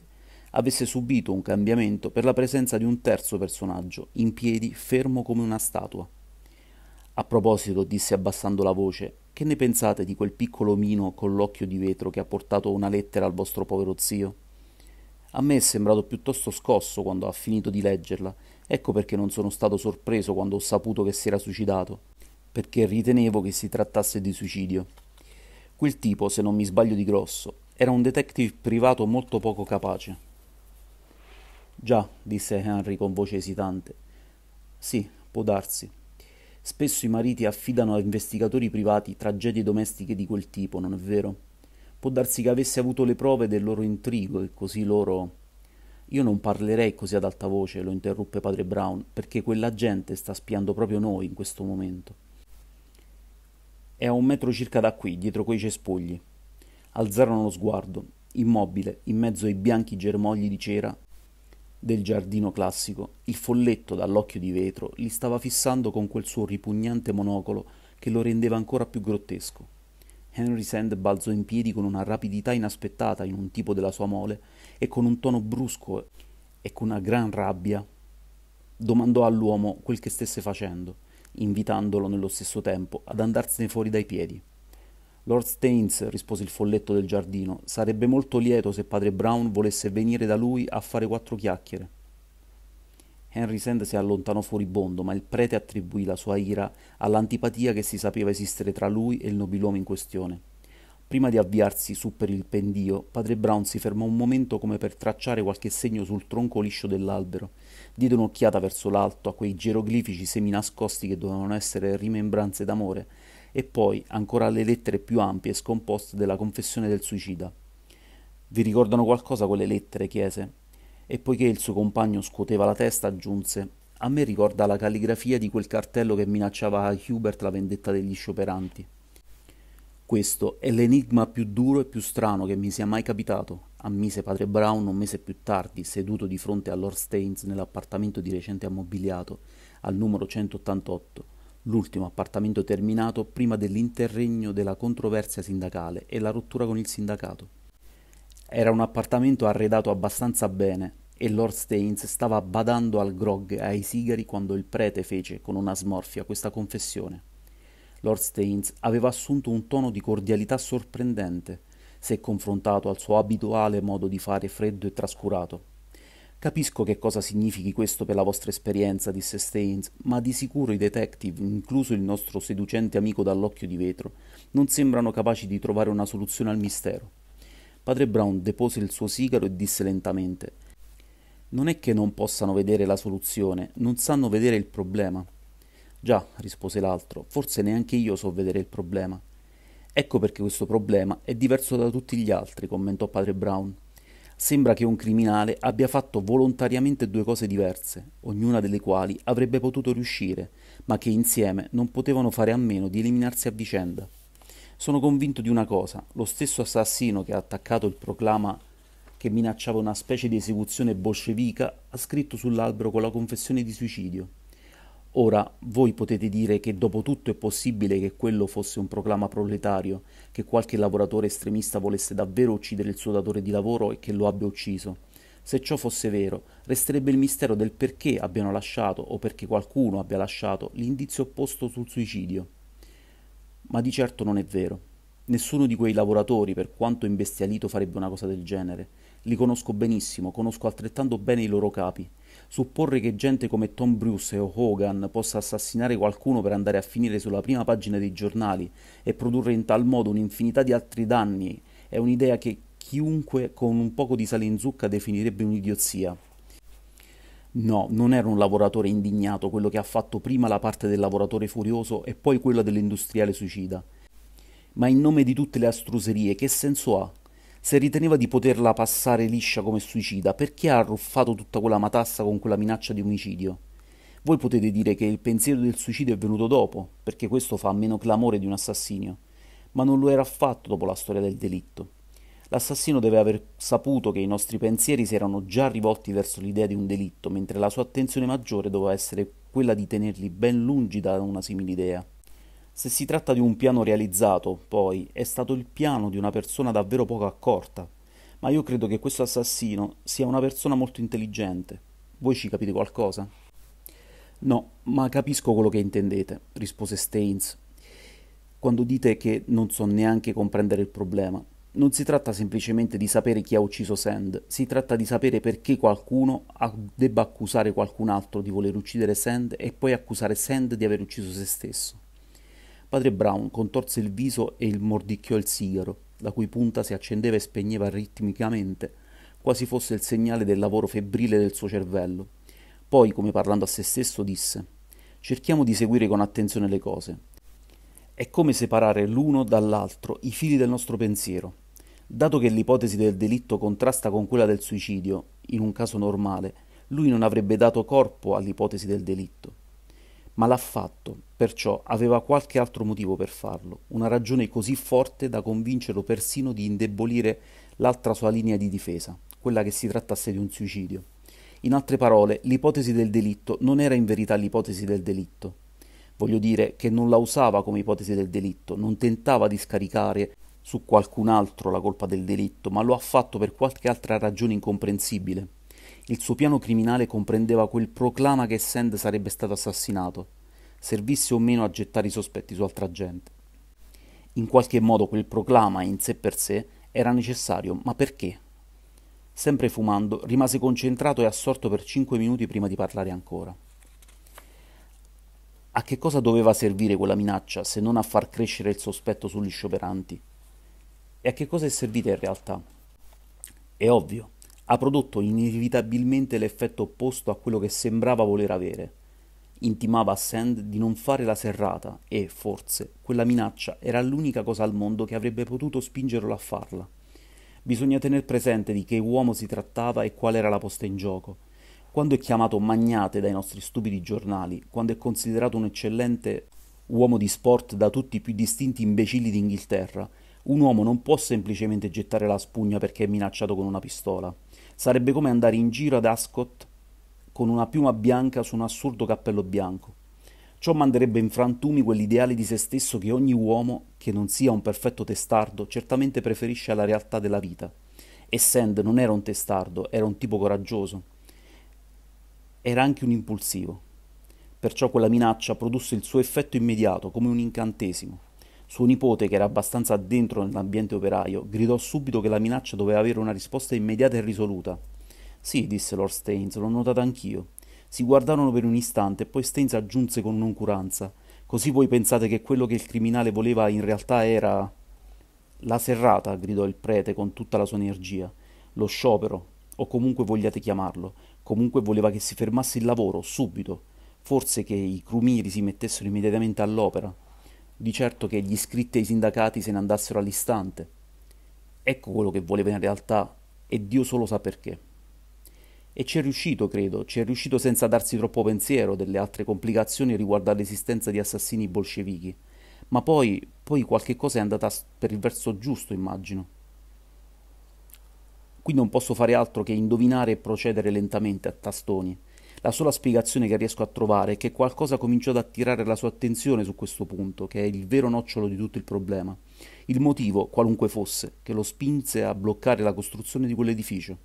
avesse subito un cambiamento per la presenza di un terzo personaggio, in piedi fermo come una statua. A proposito, disse abbassando la voce, che ne pensate di quel piccolo omino con l'occhio di vetro che ha portato una lettera al vostro povero zio? A me è sembrato piuttosto scosso quando ha finito di leggerla, ecco perché non sono stato sorpreso quando ho saputo che si era suicidato, perché ritenevo che si trattasse di suicidio. Quel tipo, se non mi sbaglio di grosso, era un detective privato molto poco capace. Già, disse Henry con voce esitante. Sì, può darsi. Spesso i mariti affidano a investigatori privati tragedie domestiche di quel tipo, non è vero? Può darsi che avesse avuto le prove del loro intrigo e così loro... Io non parlerei così ad alta voce, lo interruppe padre Brown, perché quella gente sta spiando proprio noi in questo momento. È a un metro circa da qui, dietro quei cespugli. Alzarono lo sguardo, immobile, in mezzo ai bianchi germogli di cera del giardino classico, il folletto dall'occhio di vetro li stava fissando con quel suo ripugnante monocolo che lo rendeva ancora più grottesco. Henry Sand balzò in piedi con una rapidità inaspettata in un tipo della sua mole e con un tono brusco e con una gran rabbia domandò all'uomo quel che stesse facendo, invitandolo nello stesso tempo ad andarsene fuori dai piedi. Lord Staines, rispose il folletto del giardino, sarebbe molto lieto se padre Brown volesse venire da lui a fare quattro chiacchiere. Henry Sand si allontanò furibondo, ma il prete attribuì la sua ira all'antipatia che si sapeva esistere tra lui e il nobiluomo in questione. Prima di avviarsi su per il pendio, padre Brown si fermò un momento come per tracciare qualche segno sul tronco liscio dell'albero. Diede un'occhiata verso l'alto a quei geroglifici semi nascosti che dovevano essere rimembranze d'amore e poi ancora le lettere più ampie e scomposte della confessione del suicida. Vi ricordano qualcosa quelle lettere? chiese. E poiché il suo compagno scuoteva la testa, aggiunse: A me ricorda la calligrafia di quel cartello che minacciava a Hubert la vendetta degli scioperanti. Questo è l'enigma più duro e più strano che mi sia mai capitato, ammise padre Brown un mese più tardi, seduto di fronte a Lord Staines nell'appartamento di recente ammobiliato, al numero 188, l'ultimo appartamento terminato prima dell'interregno della controversia sindacale e la rottura con il sindacato. Era un appartamento arredato abbastanza bene e Lord Staines stava badando al grog e ai sigari quando il prete fece, con una smorfia, questa confessione. Lord Staines aveva assunto un tono di cordialità sorprendente, se confrontato al suo abituale modo di fare freddo e trascurato. Capisco che cosa significhi questo per la vostra esperienza, disse Staines, ma di sicuro i detective, incluso il nostro seducente amico dall'occhio di vetro, non sembrano capaci di trovare una soluzione al mistero. Padre Brown depose il suo sigaro e disse lentamente Non è che non possano vedere la soluzione, non sanno vedere il problema. Già, rispose l'altro, forse neanche io so vedere il problema. Ecco perché questo problema è diverso da tutti gli altri, commentò padre Brown. Sembra che un criminale abbia fatto volontariamente due cose diverse, ognuna delle quali avrebbe potuto riuscire, ma che insieme non potevano fare a meno di eliminarsi a vicenda. Sono convinto di una cosa, lo stesso assassino che ha attaccato il proclama che minacciava una specie di esecuzione bolscevica ha scritto sull'albero con la confessione di suicidio. Ora, voi potete dire che dopo tutto è possibile che quello fosse un proclama proletario, che qualche lavoratore estremista volesse davvero uccidere il suo datore di lavoro e che lo abbia ucciso. Se ciò fosse vero, resterebbe il mistero del perché abbiano lasciato o perché qualcuno abbia lasciato l'indizio opposto sul suicidio. Ma di certo non è vero. Nessuno di quei lavoratori, per quanto imbestialito, farebbe una cosa del genere. Li conosco benissimo, conosco altrettanto bene i loro capi Supporre che gente come Tom Bruce o Hogan possa assassinare qualcuno per andare a finire sulla prima pagina dei giornali e produrre in tal modo un'infinità di altri danni è un'idea che chiunque con un poco di sale in zucca definirebbe un'idiozia. No, non era un lavoratore indignato quello che ha fatto prima la parte del lavoratore furioso e poi quella dell'industriale suicida. Ma in nome di tutte le astruserie, che senso ha? se riteneva di poterla passare liscia come suicida, perché ha arruffato tutta quella matassa con quella minaccia di omicidio? Voi potete dire che il pensiero del suicidio è venuto dopo, perché questo fa meno clamore di un assassino, ma non lo era affatto dopo la storia del delitto. L'assassino deve aver saputo che i nostri pensieri si erano già rivolti verso l'idea di un delitto, mentre la sua attenzione maggiore doveva essere quella di tenerli ben lungi da una simile idea. Se si tratta di un piano realizzato, poi, è stato il piano di una persona davvero poco accorta. Ma io credo che questo assassino sia una persona molto intelligente. Voi ci capite qualcosa? No, ma capisco quello che intendete, rispose Staines. Quando dite che non so neanche comprendere il problema, non si tratta semplicemente di sapere chi ha ucciso Sand, si tratta di sapere perché qualcuno debba accusare qualcun altro di voler uccidere Sand e poi accusare Sand di aver ucciso se stesso. Padre Brown contorse il viso e il mordicchiò il sigaro, la cui punta si accendeva e spegneva ritmicamente, quasi fosse il segnale del lavoro febbrile del suo cervello. Poi, come parlando a se stesso, disse Cerchiamo di seguire con attenzione le cose. È come separare l'uno dall'altro i fili del nostro pensiero. Dato che l'ipotesi del delitto contrasta con quella del suicidio, in un caso normale, lui non avrebbe dato corpo all'ipotesi del delitto ma l'ha fatto, perciò aveva qualche altro motivo per farlo, una ragione così forte da convincerlo persino di indebolire l'altra sua linea di difesa, quella che si trattasse di un suicidio. In altre parole, l'ipotesi del delitto non era in verità l'ipotesi del delitto. Voglio dire che non la usava come ipotesi del delitto, non tentava di scaricare su qualcun altro la colpa del delitto, ma lo ha fatto per qualche altra ragione incomprensibile. Il suo piano criminale comprendeva quel proclama che Sand sarebbe stato assassinato, servisse o meno a gettare i sospetti su altra gente. In qualche modo quel proclama in sé per sé era necessario, ma perché? Sempre fumando, rimase concentrato e assorto per cinque minuti prima di parlare ancora. A che cosa doveva servire quella minaccia se non a far crescere il sospetto sugli scioperanti? E a che cosa è servita in realtà? È ovvio ha prodotto inevitabilmente l'effetto opposto a quello che sembrava voler avere. Intimava a Sand di non fare la serrata e, forse, quella minaccia era l'unica cosa al mondo che avrebbe potuto spingerlo a farla. Bisogna tener presente di che uomo si trattava e qual era la posta in gioco. Quando è chiamato magnate dai nostri stupidi giornali, quando è considerato un eccellente uomo di sport da tutti i più distinti imbecilli d'Inghilterra, un uomo non può semplicemente gettare la spugna perché è minacciato con una pistola. Sarebbe come andare in giro ad Ascot con una piuma bianca su un assurdo cappello bianco. Ciò manderebbe in frantumi quell'ideale di se stesso che ogni uomo, che non sia un perfetto testardo, certamente preferisce alla realtà della vita. E Sand non era un testardo, era un tipo coraggioso. Era anche un impulsivo. Perciò quella minaccia produsse il suo effetto immediato, come un incantesimo. Suo nipote, che era abbastanza addentro nell'ambiente operaio, gridò subito che la minaccia doveva avere una risposta immediata e risoluta. Sì, disse Lord Staines, l'ho notata anch'io. Si guardarono per un istante e poi Staines aggiunse con noncuranza. Così voi pensate che quello che il criminale voleva in realtà era... La serrata, gridò il prete con tutta la sua energia. Lo sciopero, o comunque vogliate chiamarlo. Comunque voleva che si fermasse il lavoro, subito. Forse che i crumiri si mettessero immediatamente all'opera di certo che gli iscritti ai sindacati se ne andassero all'istante. Ecco quello che voleva in realtà e Dio solo sa perché. E ci è riuscito, credo, ci è riuscito senza darsi troppo pensiero delle altre complicazioni riguardo all'esistenza di assassini bolscevichi. Ma poi, poi qualche cosa è andata per il verso giusto, immagino. Qui non posso fare altro che indovinare e procedere lentamente a tastoni la sola spiegazione che riesco a trovare è che qualcosa cominciò ad attirare la sua attenzione su questo punto, che è il vero nocciolo di tutto il problema. Il motivo, qualunque fosse, che lo spinse a bloccare la costruzione di quell'edificio.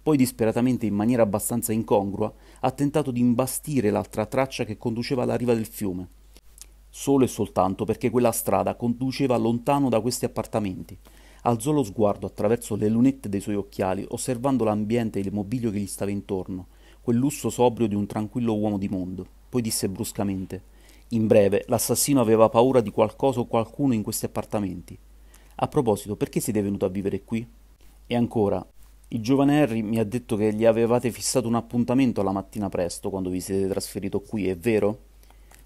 Poi disperatamente, in maniera abbastanza incongrua, ha tentato di imbastire l'altra traccia che conduceva alla riva del fiume. Solo e soltanto perché quella strada conduceva lontano da questi appartamenti. Alzò lo sguardo attraverso le lunette dei suoi occhiali, osservando l'ambiente e il mobilio che gli stava intorno, quel lusso sobrio di un tranquillo uomo di mondo. Poi disse bruscamente: In breve, l'assassino aveva paura di qualcosa o qualcuno in questi appartamenti. A proposito, perché siete venuto a vivere qui? E ancora, il giovane Harry mi ha detto che gli avevate fissato un appuntamento la mattina presto quando vi siete trasferito qui, è vero?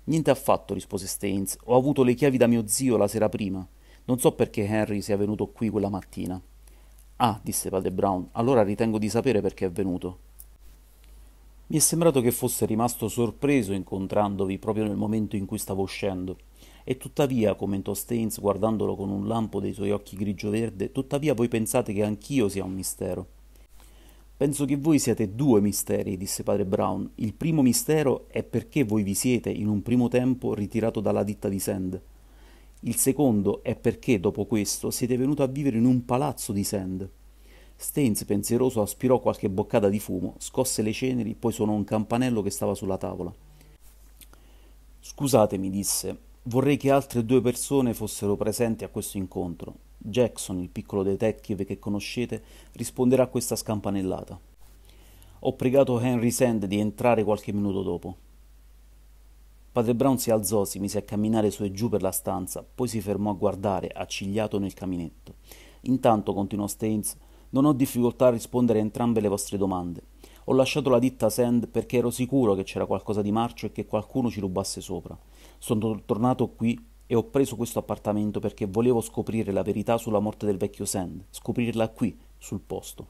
Niente affatto, rispose Staines. Ho avuto le chiavi da mio zio la sera prima. Non so perché Harry sia venuto qui quella mattina. Ah, disse padre Brown, allora ritengo di sapere perché è venuto. Mi è sembrato che fosse rimasto sorpreso incontrandovi proprio nel momento in cui stavo uscendo. E tuttavia, commentò Stains guardandolo con un lampo dei suoi occhi grigio-verde, tuttavia voi pensate che anch'io sia un mistero. Penso che voi siate due misteri, disse padre Brown. Il primo mistero è perché voi vi siete, in un primo tempo, ritirato dalla ditta di Sand. Il secondo è perché, dopo questo, siete venuto a vivere in un palazzo di Sand. Stains, pensieroso, aspirò qualche boccata di fumo, scosse le ceneri, poi suonò un campanello che stava sulla tavola. Scusatemi, disse, vorrei che altre due persone fossero presenti a questo incontro. Jackson, il piccolo detective che conoscete, risponderà a questa scampanellata. Ho pregato Henry Sand di entrare qualche minuto dopo. Padre Brown si alzò, si mise a camminare su e giù per la stanza, poi si fermò a guardare, accigliato nel caminetto. Intanto, continuò Stains, non ho difficoltà a rispondere a entrambe le vostre domande. Ho lasciato la ditta Sand perché ero sicuro che c'era qualcosa di marcio e che qualcuno ci rubasse sopra. Sono tornato qui e ho preso questo appartamento perché volevo scoprire la verità sulla morte del vecchio Sand, scoprirla qui, sul posto.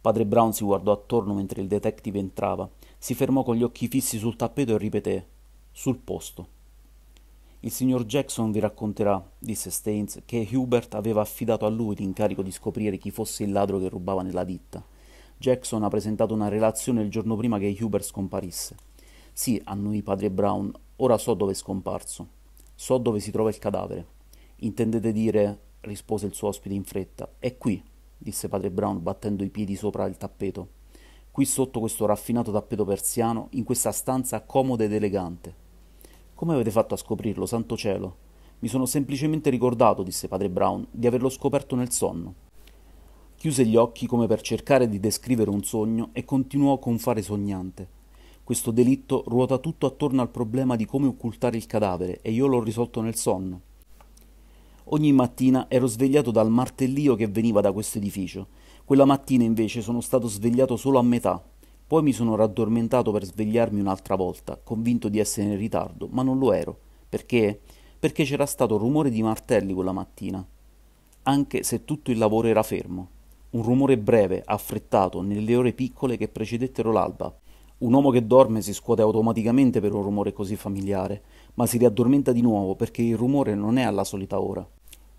Padre Brown si guardò attorno mentre il detective entrava, si fermò con gli occhi fissi sul tappeto e ripeté: Sul posto. Il signor Jackson vi racconterà, disse Staines, che Hubert aveva affidato a lui l'incarico di scoprire chi fosse il ladro che rubava nella ditta. Jackson ha presentato una relazione il giorno prima che Hubert scomparisse. Sì, annui padre Brown, ora so dove è scomparso. So dove si trova il cadavere. Intendete dire, rispose il suo ospite in fretta, è qui, disse padre Brown battendo i piedi sopra il tappeto. Qui sotto questo raffinato tappeto persiano, in questa stanza comoda ed elegante. Come avete fatto a scoprirlo, santo cielo? Mi sono semplicemente ricordato, disse padre Brown, di averlo scoperto nel sonno. Chiuse gli occhi come per cercare di descrivere un sogno e continuò con fare sognante. Questo delitto ruota tutto attorno al problema di come occultare il cadavere e io l'ho risolto nel sonno. Ogni mattina ero svegliato dal martellio che veniva da questo edificio. Quella mattina invece sono stato svegliato solo a metà, poi mi sono raddormentato per svegliarmi un'altra volta, convinto di essere in ritardo, ma non lo ero. Perché? Perché c'era stato rumore di martelli quella mattina, anche se tutto il lavoro era fermo. Un rumore breve, affrettato, nelle ore piccole che precedettero l'alba. Un uomo che dorme si scuote automaticamente per un rumore così familiare, ma si riaddormenta di nuovo perché il rumore non è alla solita ora.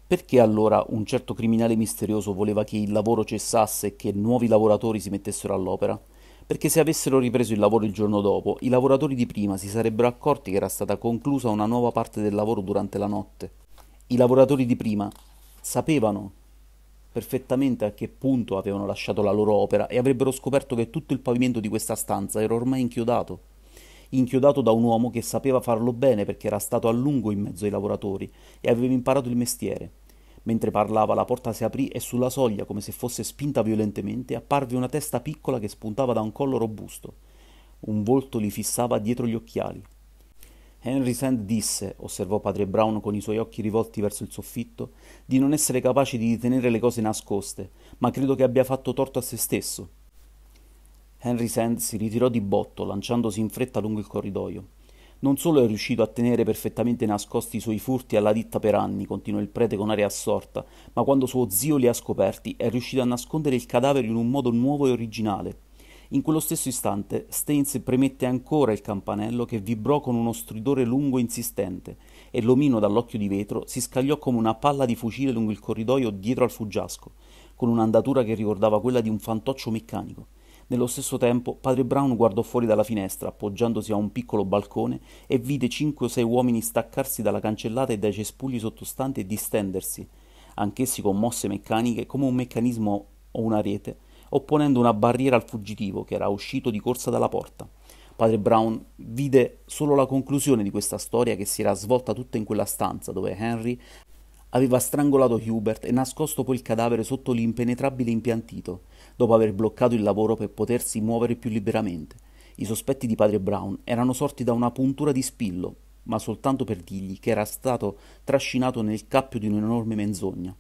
Perché allora un certo criminale misterioso voleva che il lavoro cessasse e che nuovi lavoratori si mettessero all'opera? perché se avessero ripreso il lavoro il giorno dopo, i lavoratori di prima si sarebbero accorti che era stata conclusa una nuova parte del lavoro durante la notte. I lavoratori di prima sapevano perfettamente a che punto avevano lasciato la loro opera e avrebbero scoperto che tutto il pavimento di questa stanza era ormai inchiodato, inchiodato da un uomo che sapeva farlo bene perché era stato a lungo in mezzo ai lavoratori e aveva imparato il mestiere. Mentre parlava la porta si aprì e sulla soglia, come se fosse spinta violentemente, apparve una testa piccola che spuntava da un collo robusto. Un volto li fissava dietro gli occhiali. Henry Sand disse, osservò padre Brown con i suoi occhi rivolti verso il soffitto, di non essere capace di tenere le cose nascoste, ma credo che abbia fatto torto a se stesso. Henry Sand si ritirò di botto, lanciandosi in fretta lungo il corridoio. Non solo è riuscito a tenere perfettamente nascosti i suoi furti alla ditta per anni, continuò il prete con aria assorta, ma quando suo zio li ha scoperti è riuscito a nascondere il cadavere in un modo nuovo e originale. In quello stesso istante Stains premette ancora il campanello che vibrò con uno stridore lungo e insistente e l'omino dall'occhio di vetro si scagliò come una palla di fucile lungo il corridoio dietro al fuggiasco, con un'andatura che ricordava quella di un fantoccio meccanico. Nello stesso tempo, padre Brown guardò fuori dalla finestra, appoggiandosi a un piccolo balcone, e vide cinque o sei uomini staccarsi dalla cancellata e dai cespugli sottostanti e distendersi, anch'essi con mosse meccaniche come un meccanismo o una rete, opponendo una barriera al fuggitivo che era uscito di corsa dalla porta. Padre Brown vide solo la conclusione di questa storia che si era svolta tutta in quella stanza dove Henry aveva strangolato Hubert e nascosto poi il cadavere sotto l'impenetrabile impiantito dopo aver bloccato il lavoro per potersi muovere più liberamente. I sospetti di padre Brown erano sorti da una puntura di spillo, ma soltanto per dirgli che era stato trascinato nel cappio di un'enorme menzogna.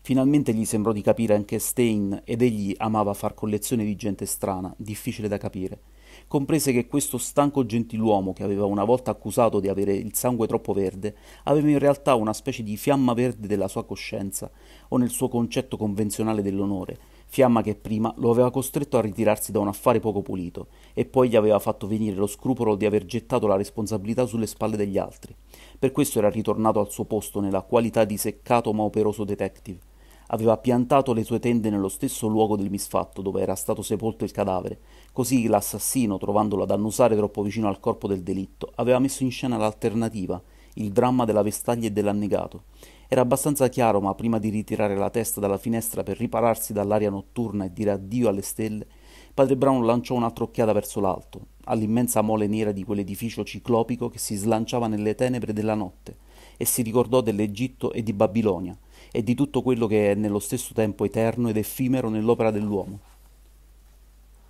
Finalmente gli sembrò di capire anche Stein ed egli amava far collezione di gente strana, difficile da capire. Comprese che questo stanco gentiluomo che aveva una volta accusato di avere il sangue troppo verde, aveva in realtà una specie di fiamma verde della sua coscienza o nel suo concetto convenzionale dell'onore, fiamma che prima lo aveva costretto a ritirarsi da un affare poco pulito e poi gli aveva fatto venire lo scrupolo di aver gettato la responsabilità sulle spalle degli altri. Per questo era ritornato al suo posto nella qualità di seccato ma operoso detective. Aveva piantato le sue tende nello stesso luogo del misfatto dove era stato sepolto il cadavere, così l'assassino, trovandolo ad annusare troppo vicino al corpo del delitto, aveva messo in scena l'alternativa, il dramma della vestaglia e dell'annegato, era abbastanza chiaro, ma prima di ritirare la testa dalla finestra per ripararsi dall'aria notturna e dire addio alle stelle, padre Brown lanciò un'altra occhiata verso l'alto, all'immensa mole nera di quell'edificio ciclopico che si slanciava nelle tenebre della notte, e si ricordò dell'Egitto e di Babilonia, e di tutto quello che è nello stesso tempo eterno ed effimero nell'opera dell'uomo.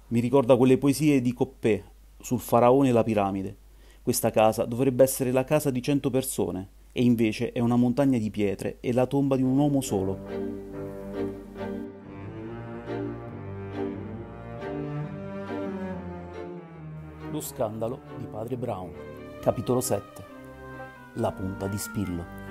Mi ricorda quelle poesie di Coppé sul faraone e la piramide. Questa casa dovrebbe essere la casa di cento persone, e invece è una montagna di pietre e la tomba di un uomo solo. Lo scandalo di padre Brown, capitolo 7. La punta di spillo.